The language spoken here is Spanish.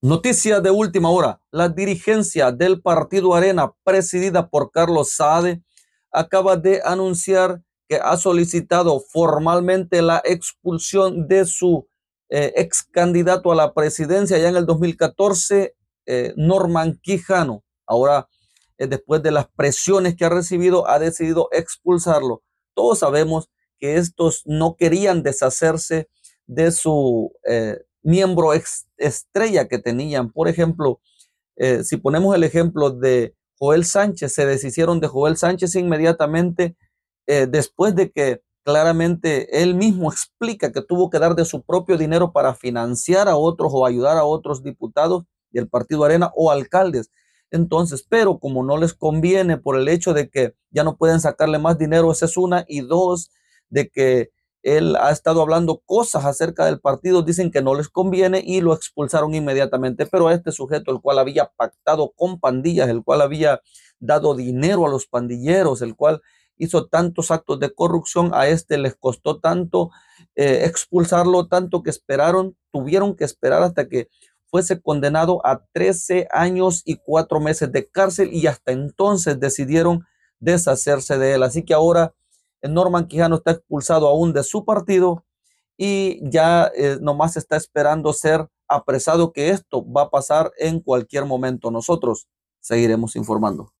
Noticia de última hora. La dirigencia del Partido Arena, presidida por Carlos Saade, acaba de anunciar que ha solicitado formalmente la expulsión de su eh, ex candidato a la presidencia ya en el 2014, eh, Norman Quijano. Ahora, eh, después de las presiones que ha recibido, ha decidido expulsarlo. Todos sabemos que estos no querían deshacerse de su miembro estrella que tenían. Por ejemplo, eh, si ponemos el ejemplo de Joel Sánchez, se deshicieron de Joel Sánchez inmediatamente eh, después de que claramente él mismo explica que tuvo que dar de su propio dinero para financiar a otros o ayudar a otros diputados del Partido Arena o alcaldes. Entonces, pero como no les conviene por el hecho de que ya no pueden sacarle más dinero, esa es una, y dos, de que él ha estado hablando cosas acerca del partido, dicen que no les conviene y lo expulsaron inmediatamente. Pero a este sujeto, el cual había pactado con pandillas, el cual había dado dinero a los pandilleros, el cual hizo tantos actos de corrupción, a este les costó tanto eh, expulsarlo, tanto que esperaron, tuvieron que esperar hasta que fuese condenado a 13 años y 4 meses de cárcel y hasta entonces decidieron deshacerse de él. Así que ahora eh, Norman Quijano está expulsado aún de su partido y ya eh, nomás está esperando ser apresado, que esto va a pasar en cualquier momento. Nosotros seguiremos informando.